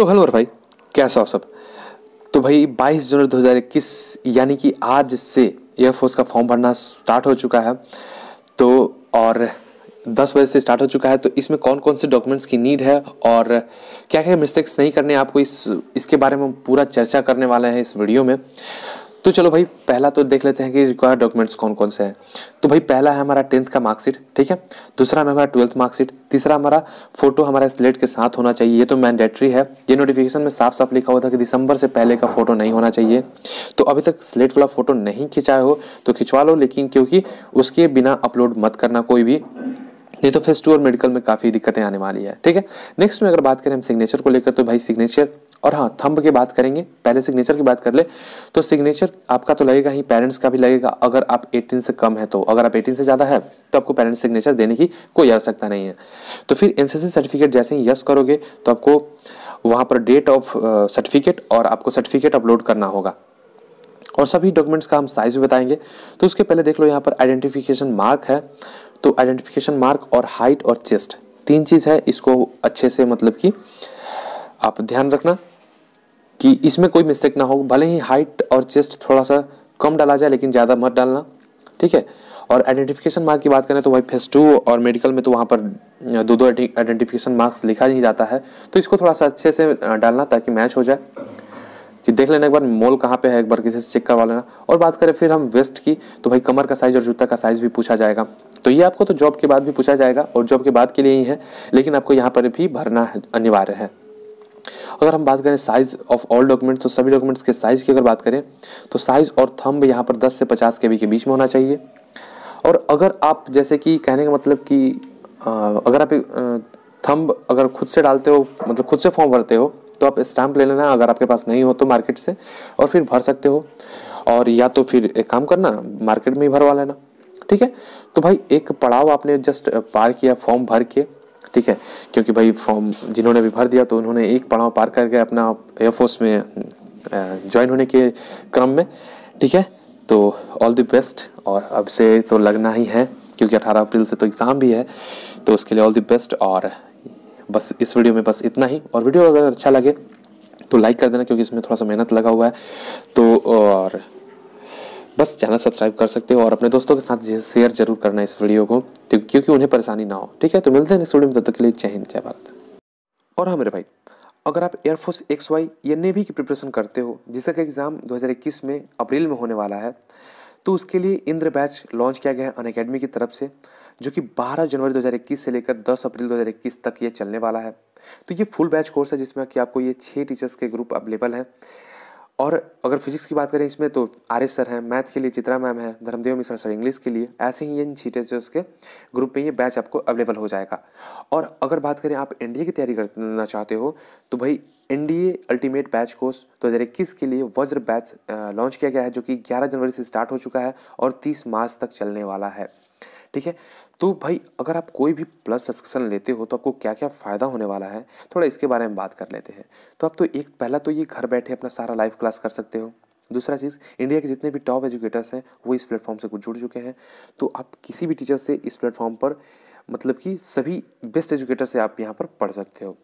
तो हेलो भाई कैसे हो आप सब तो भाई 22 जनवरी 2021 यानी कि आज से एयरफोर्स का फॉर्म भरना स्टार्ट हो चुका है तो और 10 बजे से स्टार्ट हो चुका है तो इसमें कौन कौन से डॉक्यूमेंट्स की नीड है और क्या क्या मिस्टेक्स नहीं करने आपको इस इसके बारे में हम पूरा चर्चा करने वाले हैं इस वीडियो में तो चलो भाई पहला तो देख लेते हैं कि रिक्वायर्ड डॉक्यूमेंट्स कौन कौन से हैं तो भाई पहला है हमारा टेंथ का मार्कशीट ठीक है दूसरा में हमारा ट्वेल्थ मार्कशीट तीसरा हमारा फोटो हमारा स्लेट के साथ होना चाहिए ये तो मैंडेटरी है ये नोटिफिकेशन में साफ साफ लिखा हुआ था कि दिसंबर से पहले का फोटो नहीं होना चाहिए तो अभी तक स्लेट वाला फोटो नहीं खिंचाए हो तो खिंचवा लो लेकिन क्योंकि उसके बिना अपलोड मत करना कोई भी नहीं तो फेस टू और मेडिकल में काफ़ी दिक्कतें आने वाली है ठीक है नेक्स्ट में अगर बात करें हम सिग्नेचर को लेकर तो भाई सिग्नेचर और हाँ थंब की बात करेंगे पहले सिग्नेचर की बात कर ले तो सिग्नेचर आपका तो लगेगा ही पेरेंट्स का भी लगेगा अगर आप 18 से कम है तो अगर आप 18 से ज़्यादा है तो आपको पेरेंट्स सिग्नेचर देने की कोई आवश्यकता नहीं है तो फिर एन सर्टिफिकेट जैसे ही यस करोगे तो आपको वहाँ पर डेट ऑफ सर्टिफिकेट और आपको सर्टिफिकेट अपलोड करना होगा और सभी डॉक्यूमेंट्स का हम साइज़ भी बताएंगे तो उसके पहले देख लो यहाँ पर आइडेंटिफिकेशन मार्क है तो आइडेंटिफिकेशन मार्क और हाइट और चेस्ट तीन चीज़ है इसको अच्छे से मतलब कि आप ध्यान रखना कि इसमें कोई मिस्टेक ना हो भले ही हाइट और चेस्ट थोड़ा सा कम डाला जाए लेकिन ज़्यादा मत डालना ठीक है और आइडेंटिफिकेशन मार्क की बात करें तो वही फेस टू और मेडिकल में तो वहाँ पर दो दो आइडेंटिफिकेशन मार्क्स लिखा ही जाता है तो इसको थोड़ा सा अच्छे से डालना ताकि मैच हो जाए कि देख लेना एक बार मोल कहाँ पे है एक बार किसी से चेक करवा लेना और बात करें फिर हम वेस्ट की तो भाई कमर का साइज़ और जूता का साइज़ भी पूछा जाएगा तो ये आपको तो जॉब के बाद भी पूछा जाएगा और जॉब के बाद के लिए ही है लेकिन आपको यहाँ पर भी भरना अनिवार्य है अगर हम बात करें साइज़ ऑफ ऑल डॉक्यूमेंट्स तो सभी डॉक्यूमेंट्स के साइज़ की अगर बात करें तो साइज़ और थंब यहाँ पर 10 से 50 के के बीच में होना चाहिए और अगर आप जैसे कि कहने का मतलब कि अगर आप थंब अगर खुद से डालते हो मतलब खुद से फॉर्म भरते हो तो आप स्टाम्प ले लेना अगर आपके पास नहीं हो तो मार्केट से और फिर भर सकते हो और या तो फिर एक काम करना मार्केट में ही भरवा लेना ठीक है तो भाई एक पड़ाव आपने जस्ट पार किया फॉर्म भर के ठीक है क्योंकि भाई फॉर्म जिन्होंने भी भर दिया तो उन्होंने एक पड़ाव पार करके अपना एयरफोर्स में ज्वाइन होने के क्रम में ठीक है तो ऑल द बेस्ट और अब से तो लगना ही है क्योंकि 18 अप्रैल से तो एग्ज़ाम भी है तो उसके लिए ऑल द बेस्ट और बस इस वीडियो में बस इतना ही और वीडियो अगर अच्छा लगे तो लाइक कर देना क्योंकि इसमें थोड़ा सा मेहनत लगा हुआ है तो और बस चैनल सब्सक्राइब कर सकते हो और अपने दोस्तों के साथ शेयर जरूर करना इस वीडियो को तो क्योंकि उन्हें परेशानी ना हो ठीक है तो मिलते हैं इस वीडियो में तब तक के लिए जय हिंद जय भारत और हाँ मेरे भाई अगर आप एयरफोर्स एक्स वाई या नेवी की प्रिपरेशन करते हो जिसका कि एग्ज़ाम 2021 में अप्रैल में होने वाला है तो उसके लिए इंद्र बैच लॉन्च किया गया है अन की तरफ से जो कि 12 जनवरी 2021 से लेकर 10 अप्रैल 2021 तक ये चलने वाला है तो ये फुल बैच कोर्स है जिसमें कि आपको ये छः टीचर्स के ग्रुप अवेलेबल हैं और अगर फिजिक्स की बात करें इसमें तो एस सर हैं मैथ के लिए चित्रा मैम है धर्मदेव मिश्र सर इंग्लिश के लिए ऐसे ही इन छीटे जो उसके ग्रुप में ये बैच आपको अवेलेबल हो जाएगा और अगर बात करें आप एनडीए की तैयारी करना चाहते हो तो भाई एनडीए अल्टीमेट बैच कोर्स दो हज़ार इक्कीस के लिए वज्र बैच लॉन्च किया गया है जो कि ग्यारह जनवरी से स्टार्ट हो चुका है और तीस मार्च तक चलने वाला है ठीक है तो भाई अगर आप कोई भी प्लस सब्सक्रिप्शन लेते हो तो आपको क्या क्या फ़ायदा होने वाला है थोड़ा इसके बारे में बात कर लेते हैं तो आप तो एक पहला तो ये घर बैठे अपना सारा लाइव क्लास कर सकते हो दूसरा चीज़ इंडिया के जितने भी टॉप एजुकेटर्स हैं वो इस प्लेटफॉर्म से कुछ जुड़ चुके हैं तो आप किसी भी टीचर से इस प्लेटफॉर्म पर मतलब कि सभी बेस्ट एजुकेटर से आप यहाँ पर पढ़ सकते हो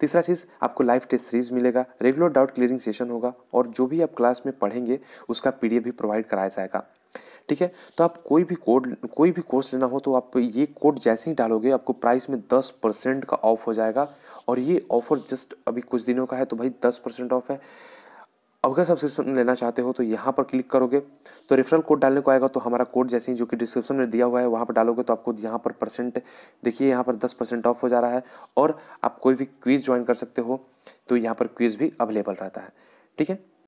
तीसरा चीज़ आपको लाइव टेस्ट सीरीज मिलेगा रेगुलर डाउट क्लियरिंग सेशन होगा और जो भी आप क्लास में पढ़ेंगे उसका पी भी प्रोवाइड कराया जाएगा ठीक है तो आप कोई भी कोड कोई भी कोर्स लेना हो तो आप ये कोड जैसे ही डालोगे आपको प्राइस में दस परसेंट का ऑफ हो जाएगा और ये ऑफर जस्ट अभी कुछ दिनों का है तो भाई दस परसेंट ऑफ है अगर सब्सक्रिप्शन लेना चाहते हो तो यहाँ पर क्लिक करोगे तो रेफरल कोड डालने को आएगा तो हमारा कोड जैसे ही जो कि डिस्क्रिप्शन में दिया हुआ है वहाँ पर डालोगे तो आपको यहाँ पर परसेंट देखिए यहाँ पर दस परसेंट ऑफ हो जा रहा है और आप कोई भी क्विज़ ज्वाइन कर सकते हो तो यहाँ पर क्विज़ भी अवेलेबल रहता है ठीक है